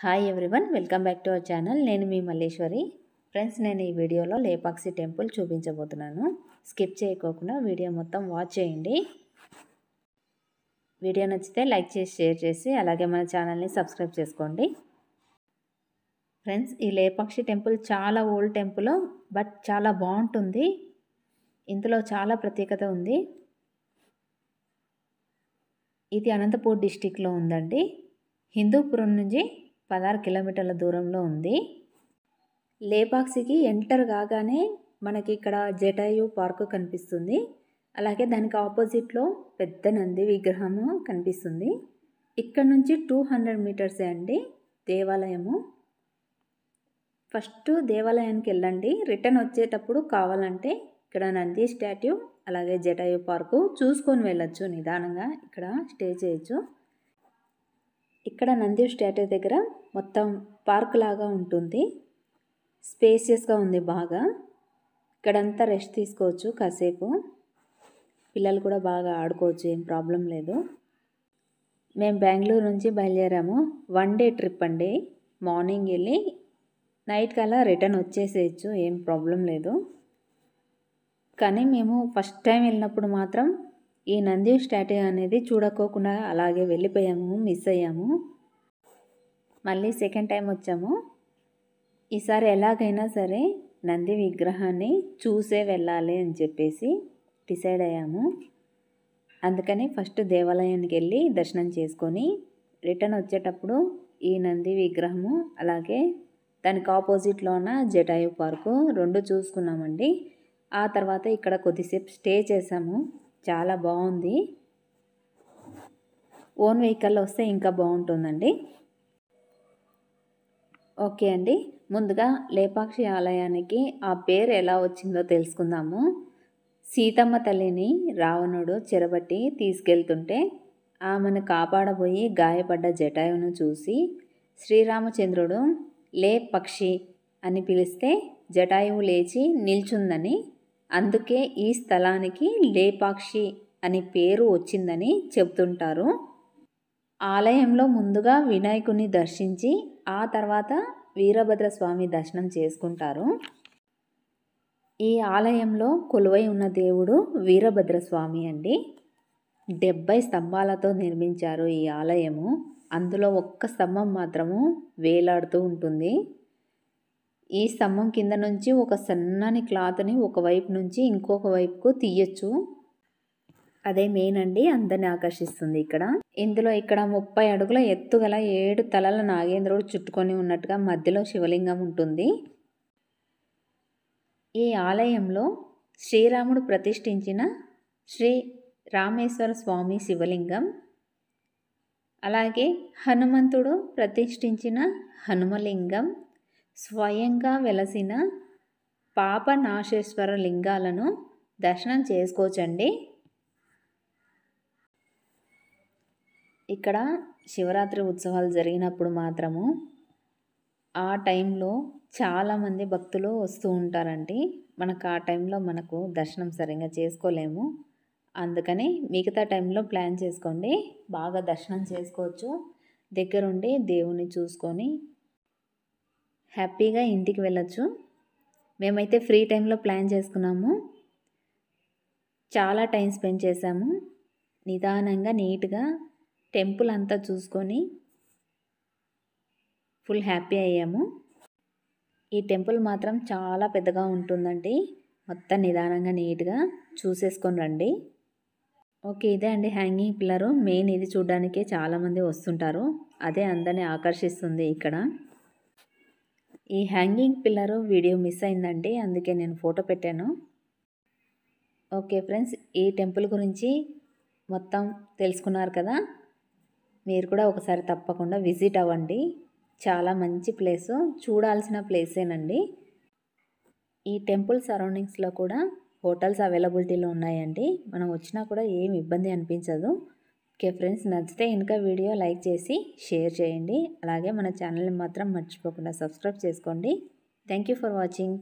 hi everyone welcome back to our channel నేను మీ Malleswari friends నేను ఈ వీడియోలో లేపాక్షి టెంపుల్ చూపించబోతున్నాను స్కిప్ చేయకోకుండా వీడియో మొత్తం వాచ్ చేయండి వీడియో నచ్చితే లైక్ చేసి షేర్ చేసి అలాగే మన ఛానల్ని సబ్స్క్రైబ్ చేసుకోండి ఫ్రెండ్స్ ఈ లేపాక్షి టెంపుల్ చాలా ఓల్డ్ టెంపుల్ బట్ చాలా బాగుంటుంది ఇందులో చాలా ప్రత్యేకత ఉంది ఇది అనంతపూర్ డిస్టిక్లో ఉందండి హిందూపురం నుంచి పదహారు కిలోమీటర్ల దూరంలో ఉంది లేపాక్సికి ఎంటర్ కాగానే మనకి ఇక్కడ జటాయు పార్కు కనిపిస్తుంది అలాగే దానికి ఆపోజిట్లో పెద్ద నంది విగ్రహము కనిపిస్తుంది ఇక్కడ నుంచి టూ హండ్రెడ్ మీటర్సే అండి దేవాలయము ఫస్ట్ దేవాలయానికి వెళ్ళండి రిటర్న్ వచ్చేటప్పుడు కావాలంటే ఇక్కడ నంది స్టాట్యూ అలాగే జటాయు పార్కు చూసుకొని వెళ్ళొచ్చు నిదానంగా ఇక్కడ స్టే చేయొచ్చు ఇక్కడ నంది స్టాట్యూ దగ్గర మొత్తం పార్క్ లాగా ఉంటుంది స్పేసియస్గా ఉంది బాగా ఇక్కడంతా రెస్ట్ తీసుకోవచ్చు కాసేపు పిల్లలు కూడా బాగా ఆడుకోవచ్చు ఏం ప్రాబ్లం లేదు మేము బెంగళూరు నుంచి బయలుదేరాము వన్ డే ట్రిప్ అండి మార్నింగ్ వెళ్ళి నైట్ కల్లా రిటర్న్ వచ్చేసేయచ్చు ఏం ప్రాబ్లం లేదు కానీ మేము ఫస్ట్ టైం వెళ్ళినప్పుడు మాత్రం ఈ నంది స్టాట్యూ అనేది చూడకోకుండా అలాగే వెళ్ళిపోయాము మిస్ అయ్యాము మళ్ళీ సెకండ్ టైం వచ్చాము ఈసారి ఎలాగైనా సరే నంది విగ్రహాన్ని చూసే వెళ్ళాలి అని చెప్పేసి డిసైడ్ అయ్యాము అందుకని ఫస్ట్ దేవాలయానికి వెళ్ళి దర్శనం చేసుకొని రిటర్న్ వచ్చేటప్పుడు ఈ నంది విగ్రహము అలాగే దానికి ఆపోజిట్లోన జటాయు పార్కు రెండు చూసుకున్నామండి ఆ తర్వాత ఇక్కడ కొద్దిసేపు స్టే చేసాము చాలా బాగుంది ఓన్ వెహికల్లో వస్తే ఇంకా బాగుంటుందండి ఓకే అండి ముందుగా లేపాక్షి ఆలయానికి ఆ పేరు ఎలా వచ్చిందో తెలుసుకుందాము సీతమ్మ తల్లిని రావణుడు చెరబట్టి తీసుకెళ్తుంటే ఆమెను కాపాడబోయి గాయపడ్డ జటాయును చూసి శ్రీరామచంద్రుడు లే పక్షి అని పిలిస్తే జటాయువు లేచి నిల్చుందని అందుకే ఈ స్థలానికి లేపాక్షి అనే పేరు వచ్చిందని చెబుతుంటారు ఆలయంలో ముందుగా వినాయకుని దర్శించి ఆ తర్వాత వీరభద్ర స్వామి దర్శనం చేసుకుంటారు ఈ ఆలయంలో కొలువై ఉన్న దేవుడు వీరభద్ర స్వామి అండి డెబ్బై స్తంభాలతో నిర్మించారు ఈ ఆలయము అందులో ఒక్క స్తంభం మాత్రము వేలాడుతూ ఉంటుంది ఈ స్తంభం కింద నుంచి ఒక సన్నని క్లాత్ని ఒకవైపు నుంచి ఇంకొక వైపుకు తీయచ్చు అదే మెయిన్ అండి అందరిని ఆకర్షిస్తుంది ఇక్కడ ఇందులో ఇక్కడ ముప్పై అడుగుల ఎత్తుగల ఏడు తలల నాగేంద్రుడు చుట్టుకొని ఉన్నట్టుగా మధ్యలో శివలింగం ఉంటుంది ఈ ఆలయంలో శ్రీరాముడు ప్రతిష్ఠించిన శ్రీ రామేశ్వర స్వామి శివలింగం అలాగే హనుమంతుడు ప్రతిష్ఠించిన హనుమలింగం స్వయంగా వెలసిన పాపనాశేశ్వర లింగాలను దర్శనం చేసుకోవచ్చండి ఇక్కడ శివరాత్రి ఉత్సవాలు జరిగినప్పుడు మాత్రము ఆ టైంలో చాలామంది భక్తులు వస్తూ ఉంటారండి మనకు ఆ టైంలో మనకు దర్శనం సరిగ్గా చేసుకోలేము అందుకని మిగతా టైంలో ప్లాన్ చేసుకోండి బాగా దర్శనం చేసుకోవచ్చు దగ్గరుండి దేవుణ్ణి చూసుకొని హ్యాపీగా ఇంటికి వెళ్ళచ్చు మేమైతే ఫ్రీ టైంలో ప్లాన్ చేసుకున్నాము చాలా టైం స్పెండ్ చేశాము నిదానంగా నీట్గా టెంపుల్ అంతా చూసుకొని ఫుల్ హ్యాపీ అయ్యాము ఈ టెంపుల్ మాత్రం చాలా పెద్దగా ఉంటుందండి మొత్తం నిదానంగా నీట్గా చూసేసుకొని రండి ఓకే ఇదే అండి హ్యాంగింగ్ పిల్లరు మెయిన్ ఇది చూడడానికే చాలామంది వస్తుంటారు అదే అందరినీ ఆకర్షిస్తుంది ఇక్కడ ఈ హ్యాంగింగ్ పిల్లర్ వీడియో మిస్ అయిందండి అందుకే నేను ఫోటో పెట్టాను ఓకే ఫ్రెండ్స్ ఈ టెంపుల్ గురించి మొత్తం తెలుసుకున్నారు కదా మీరు కూడా ఒకసారి తప్పకుండా విజిట్ అవ్వండి చాలా మంచి ప్లేసు చూడాల్సిన ప్లేసేనండి ఈ టెంపుల్ సరౌండింగ్స్లో కూడా హోటల్స్ అవైలబిలిటీలో ఉన్నాయండి మనం వచ్చినా కూడా ఏం ఇబ్బంది అనిపించదు ఓకే ఫ్రెండ్స్ నచ్చితే ఇంకా వీడియో లైక్ చేసి షేర్ చేయండి అలాగే మన ఛానల్ని మాత్రం మర్చిపోకుండా సబ్స్క్రైబ్ చేసుకోండి థ్యాంక్ ఫర్ వాచింగ్